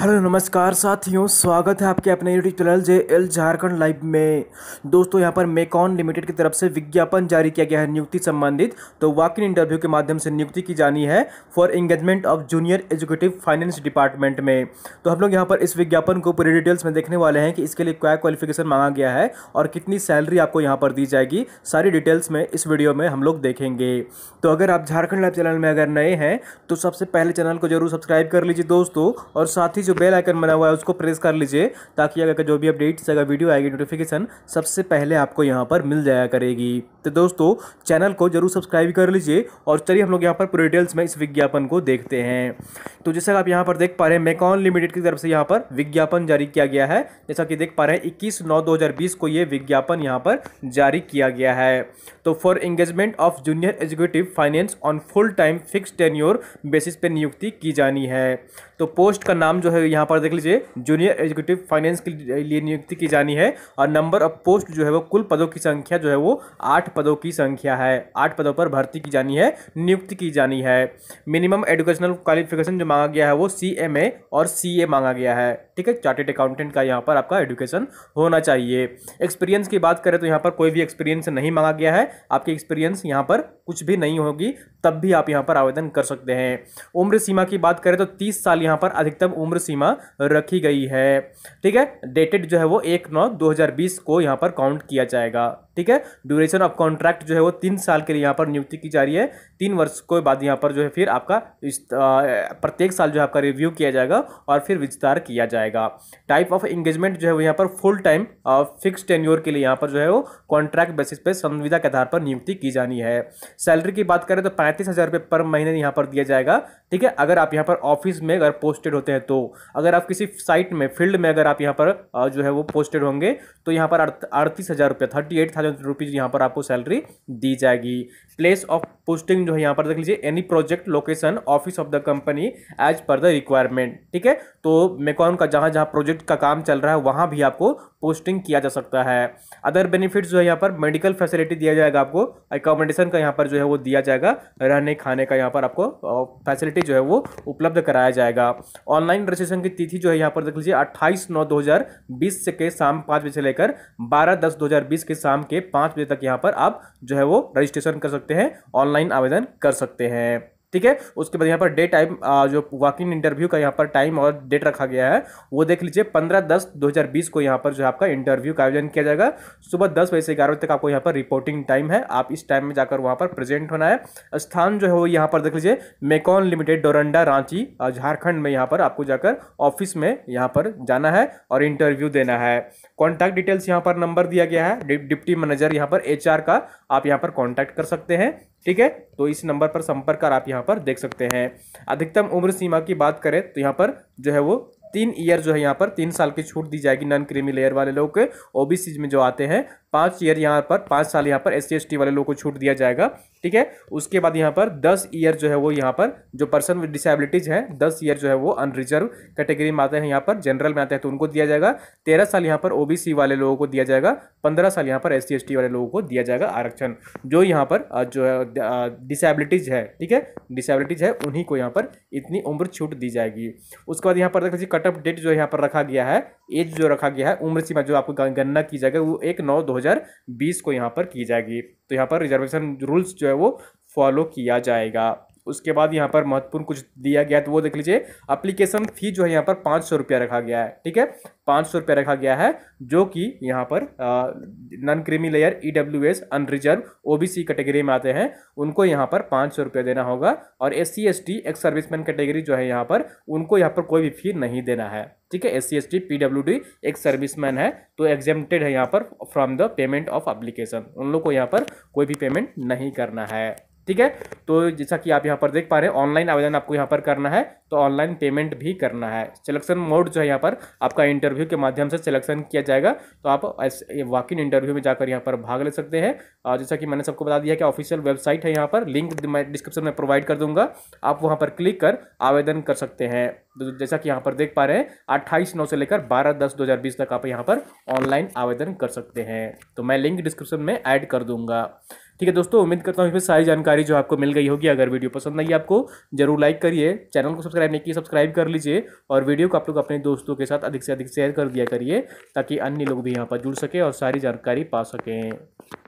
hello नमस्कार साथियों स्वागत है आपके अपने YouTube channel J L Jharkhand live में दोस्तों यहां पर मेकॉन लिमिटेड की तरफ से विज्ञापन जारी किया गया है नियुक्ति संबंधित तो वॉक इन इंटरव्यू के माध्यम से नियुक्ति की जानी है for engagement of junior educative finance department में तो हम लोग यहाँ पर इस विज्ञापन को पूरी डिटेल्स में देखने वाले हैं कि इसके लिए क्या क्वालिफिकेशन मांगा गया है और कितनी सैलरी आपको यहाँ पर दी जाएगी सारी डिटेल्स में इस वीडियो में हम लोग देखेंगे तो अगर आप झारखंड लाइव चैनल में अगर नए हैं तो सबसे पहले चैनल को जरूर सब्सक्राइब कर लीजिए दोस्तों और साथ ही ही जो बेल आइकन बना हुआ है उसको प्रेस कर लीजिए ताकि अगर जो भी अपडेट्स अगर वीडियो आएगी नोटिफिकेशन सबसे पहले आपको यहाँ पर मिल जाया करेगी तो दोस्तों चैनल को जरूर सब्सक्राइब कर लीजिए और चलिए हम लोग यहाँ पर पूरे डिटेल्स में इस विज्ञापन को देखते हैं तो जैसा आप यहाँ पर देख पा रहे हैं मेकॉन लिमिटेड की तरफ से यहाँ पर विज्ञापन जारी किया गया है जैसा कि देख पा रहे हैं इक्कीस नौ दो को ये विज्ञापन यहाँ पर जारी किया गया है तो for engagement of junior executive finance on full time fix tenure basis पर नियुक्ति की जानी है तो पोस्ट का नाम जो है यहाँ पर देख लीजिए जूनियर एग्जीक्यूटिव फाइनेंस के लिए नियुक्ति की जानी है और नंबर ऑफ पोस्ट जो है वो कुल पदों की संख्या जो है वो आठ आठ पदों की संख्या है आठ पदों पर भर्ती की जानी है नियुक्ति की जानी है मिनिमम एजुकेशनल क्वालिफिकेशन जो मांगा गया है वो सी एम ए और सी ए मांगा गया है ठीक है चार्टेड अकाउंटेंट का यहाँ पर आपका एजुकेशन होना चाहिए एक्सपीरियंस की बात करें तो यहाँ पर कोई भी एक्सपीरियंस नहीं मांगा गया है आपकी एक्सपीरियंस यहाँ पर कुछ भी नहीं होगी तब भी आप यहाँ पर आवेदन कर सकते हैं उम्र सीमा की बात करें तो तीस साल यहाँ पर अधिकतम उम्र सीमा रखी गई है ठीक है डेटेड जो है वो एक नौ दो को यहाँ पर काउंट किया जाएगा ठीक है ड्यूरेशन ऑफ कॉन्ट्रैक्ट जो है वो तीन साल के लिए यहाँ पर नियुक्ति की जा रही है तीन वर्ष के बाद यहाँ पर जो है फिर आपका प्रत्येक साल जो है आपका रिव्यू किया जाएगा और फिर विस्तार किया जाएगा टाइप ऑफ एंगेजमेंट जो है वो यहाँ पर फुल टाइम फिक्स टेन्योर के लिए यहाँ पर जो है वो कॉन्ट्रैक्ट बेसिस पे संविदा के आधार पर नियुक्ति की जानी है सैलरी की बात करें तो पैंतीस हज़ार रुपये पर महीने यहाँ पर दिया जाएगा ठीक है अगर आप यहाँ पर ऑफिस में अगर पोस्टेड होते हैं तो अगर आप किसी साइट में फील्ड में अगर आप यहाँ पर जो है वो पोस्टेड होंगे तो यहाँ पर अड़तीस हज़ार रुपये थर्टी एट थाउजेंड रुपीज़ यहाँ पर आपको सैलरी दी जाएगी प्लेस ऑफ पोस्टिंग जो है यहाँ पर देख लीजिए any project location office of the company as per the requirement ठीक है तो मेकॉन का जहाँ जहाँ प्रोजेक्ट का काम चल रहा है वहाँ भी आपको पोस्टिंग किया जा सकता है अदर बेनिफिट्स जो है यहाँ पर मेडिकल फैसिलिटी दिया जाएगा आपको एकोमोडेशन का यहाँ पर जो है वो दिया जाएगा रहने खाने का यहाँ पर आपको फैसिलिटी सर्टिफिकेट जो है वो उपलब्ध कराया जाएगा ऑनलाइन रजिस्ट्रेशन की तिथि जो है यहाँ पर देख लीजिए अट्ठाईस नौ दो हजार बीस के शाम पाँच बजे से लेकर बारह दस दो हजार बीस के शाम के पाँच बजे तक यहाँ पर आप जो है वो रजिस्ट्रेशन कर सकते हैं ऑनलाइन आवेदन कर सकते हैं ठीक है उसके बाद यहाँ पर डे टाइम जो वॉक इन इंटरव्यू का यहाँ पर टाइम और डेट रखा गया है वो देख लीजिए पंद्रह दस दो हज़ार बीस को यहाँ पर जो आपका इंटरव्यू का आयोजन किया जाएगा सुबह दस बजे से ग्यारह बजे तक आपको यहाँ पर रिपोर्टिंग टाइम है आप इस टाइम में जाकर वहाँ पर प्रेजेंट होना है स्थान जो है वो यहाँ पर देख लीजिए मेकॉन लिमिटेड डोरंडा रांची झारखंड में यहाँ पर आपको जाकर ऑफिस में यहाँ पर जाना है और इंटरव्यू देना है कॉन्टैक्ट डिटेल्स यहाँ पर नंबर दिया गया है डिप्टी मैनेजर यहाँ पर एच का आप यहाँ पर कॉन्टैक्ट कर सकते हैं ठीक है तो इस नंबर पर संपर्क कर आप यहाँ पर देख सकते हैं अधिकतम उम्र सीमा की बात करें तो यहाँ पर जो है वो तीन ईयर जो है यहाँ पर तीन साल की छूट दी जाएगी नॉन क्रीमी लेयर वाले लोग ओबीसी में जो आते हैं पाँच ईयर यहाँ पर पाँच साल यहाँ पर एस सी वाले लोगों को छूट दिया जाएगा ठीक है उसके बाद यहाँ पर दस ईयर जो है वो यहाँ पर जो पर्सन विद डिसेबिलिटीज हैं दस ईयर जो है वो अनरिजर्व कैटेगरी में आते हैं यहाँ पर जनरल में आते हैं तो उनको दिया जाएगा तेरह साल यहाँ पर ओबीसी वाले लोगों को दिया जाएगा पंद्रह साल यहाँ पर एस सी वाले लोगों को दिया जाएगा आरक्षण जो यहाँ पर जो है डिसेबिलिटीज है ठीक है डिसेबिलिटीज है उन्हीं को यहाँ पर इतनी उम्र छूट दी जाएगी उसके बाद यहाँ पर देख लीजिए कट ऑफ डेट जो यहाँ पर रखा गया है एज जो रखा गया है उम्र सीमा जो आपको गणना की जाएगी वो एक नौ दो हज़ार बीस को यहाँ पर की जाएगी तो यहाँ पर रिजर्वेशन रूल्स जो है वो फॉलो किया जाएगा उसके बाद यहाँ पर महत्वपूर्ण कुछ दिया गया तो वो देख लीजिए अप्लीकेशन फी जो है यहाँ पर पाँच सौ रुपया रखा गया है ठीक है पाँच सौ रुपया रखा गया है जो कि यहाँ पर non creamy layer E W S unreserved O B C category में आते हैं उनको यहाँ पर पाँच सौ रुपया देना होगा और S C S T ex serviceman category जो है यहाँ पर उनको यहाँ पर कोई भी फी नहीं देना है ठीक है S C S T P W D ex serviceman है तो एग्जेम्प्टेड है यहाँ पर from the payment of application उन लोग को यहाँ पर कोई भी पेमेंट नहीं करना है ठीक है तो जैसा कि आप यहाँ पर देख पा रहे हैं ऑनलाइन आवेदन आपको यहाँ पर करना है तो ऑनलाइन पेमेंट भी करना है सिलेक्शन मोड जो है यहाँ पर आपका इंटरव्यू के माध्यम से सिलेक्शन किया जाएगा तो आप वॉक इन इंटरव्यू में जाकर यहाँ पर भाग ले सकते हैं और जैसा कि मैंने सबको बता दिया कि ऑफिशियल वेबसाइट है यहाँ पर लिंक मैं डिस्क्रिप्शन में प्रोवाइड कर दूंगा आप वहाँ पर क्लिक कर आवेदन कर सकते हैं तो जैसा कि यहाँ पर देख पा रहे हैं अट्ठाईस नौ से लेकर बारह दस दो हज़ार बीस तक आप यहाँ पर ऑनलाइन आवेदन कर सकते हैं तो मैं लिंक डिस्क्रिप्शन में ऐड कर दूंगा ठीक है दोस्तों उम्मीद करता हूँ इसमें सारी जानकारी जो आपको मिल गई होगी अगर वीडियो पसंद आई आपको जरूर लाइक करिए चैनल को सब्सक्राइब नहीं किया सब्सक्राइब कर लीजिए और वीडियो को आप लोग अपने दोस्तों के साथ अधिक से अधिक शेयर कर दिया करिए ताकि अन्य लोग भी यहाँ पर जुड़ सके और सारी जानकारी पा सकें